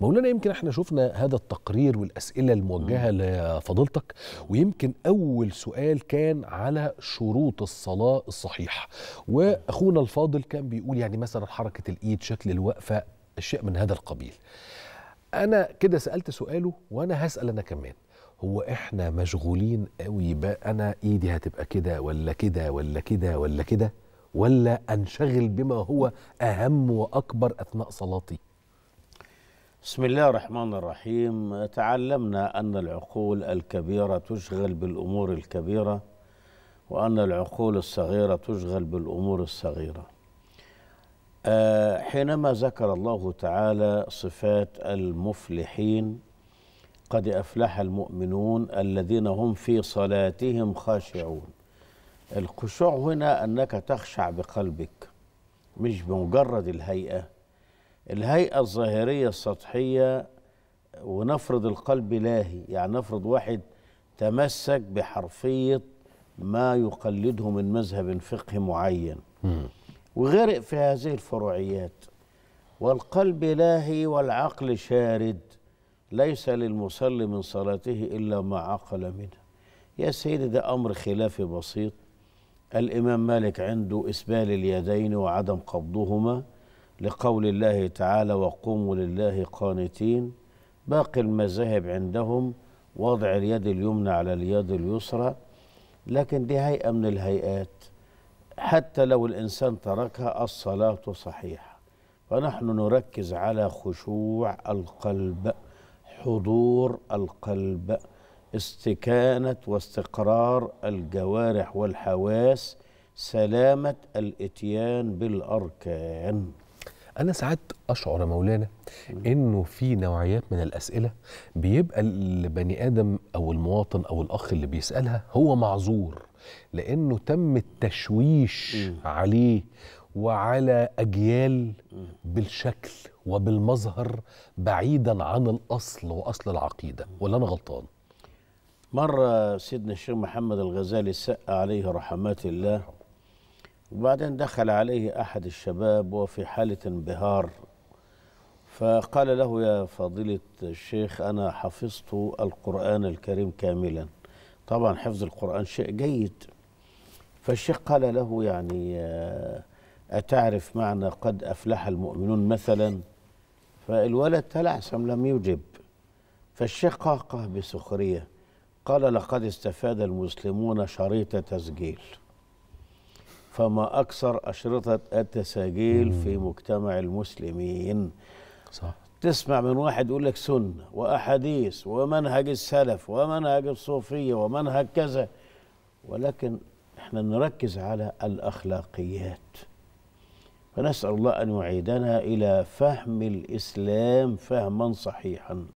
مولانا طيب، يمكن احنا شفنا هذا التقرير والاسئله الموجهه لفضيلتك ويمكن اول سؤال كان على شروط الصلاه الصحيحه واخونا الفاضل كان بيقول يعني مثلا حركه الايد شكل الوقفه اشياء من هذا القبيل انا كده سالت سؤاله وانا هسال انا كمان هو احنا مشغولين قوي بقى انا ايدي هتبقى كده ولا كده ولا كده ولا كده ولا انشغل بما هو اهم واكبر اثناء صلاتي بسم الله الرحمن الرحيم تعلمنا أن العقول الكبيرة تشغل بالأمور الكبيرة وأن العقول الصغيرة تشغل بالأمور الصغيرة آه، حينما ذكر الله تعالى صفات المفلحين قد أفلح المؤمنون الذين هم في صلاتهم خاشعون الخشوع هنا أنك تخشع بقلبك مش بمجرد الهيئة الهيئة الظاهرية السطحية ونفرض القلب لاهي يعني نفرض واحد تمسك بحرفية ما يقلده من مذهب فقهي معين وغرق في هذه الفروعيات والقلب لاهي والعقل شارد ليس للمصلي من صلاته إلا ما عقل منه يا سيدي ده أمر خلافي بسيط الإمام مالك عنده إسبال اليدين وعدم قبضهما لقول الله تعالى وقوموا لله قانتين باقي المذاهب عندهم وضع اليد اليمنى على اليد اليسرى لكن دي هيئة من الهيئات حتى لو الإنسان تركها الصلاة صحيحة فنحن نركز على خشوع القلب حضور القلب استكانة واستقرار الجوارح والحواس سلامة الاتيان بالأركان انا ساعات اشعر مولانا انه في نوعيات من الاسئله بيبقى البني ادم او المواطن او الاخ اللي بيسالها هو معذور لانه تم التشويش م. عليه وعلى اجيال بالشكل وبالمظهر بعيدا عن الاصل واصل العقيده ولا انا غلطان مره سيدنا الشيخ محمد الغزالي سأ عليه رحمات الله وبعدين دخل عليه أحد الشباب وفي حالة انبهار فقال له يا فضيلة الشيخ أنا حفظت القرآن الكريم كاملا طبعا حفظ القرآن شيء جيد فالشيخ قال له يعني آه، أتعرف معنى قد أفلح المؤمنون مثلا فالولد تلعثم لم يجب فالشيخ قهقه بسخرية قال لقد استفاد المسلمون شريط تسجيل فما أكثر أشرطة التساجيل في مجتمع المسلمين صح تسمع من واحد يقول لك سنة وأحاديث ومنهج السلف ومنهج الصوفية ومنهج كذا ولكن احنا نركز على الأخلاقيات فنسأل الله أن يعيدنا إلى فهم الإسلام فهما صحيحا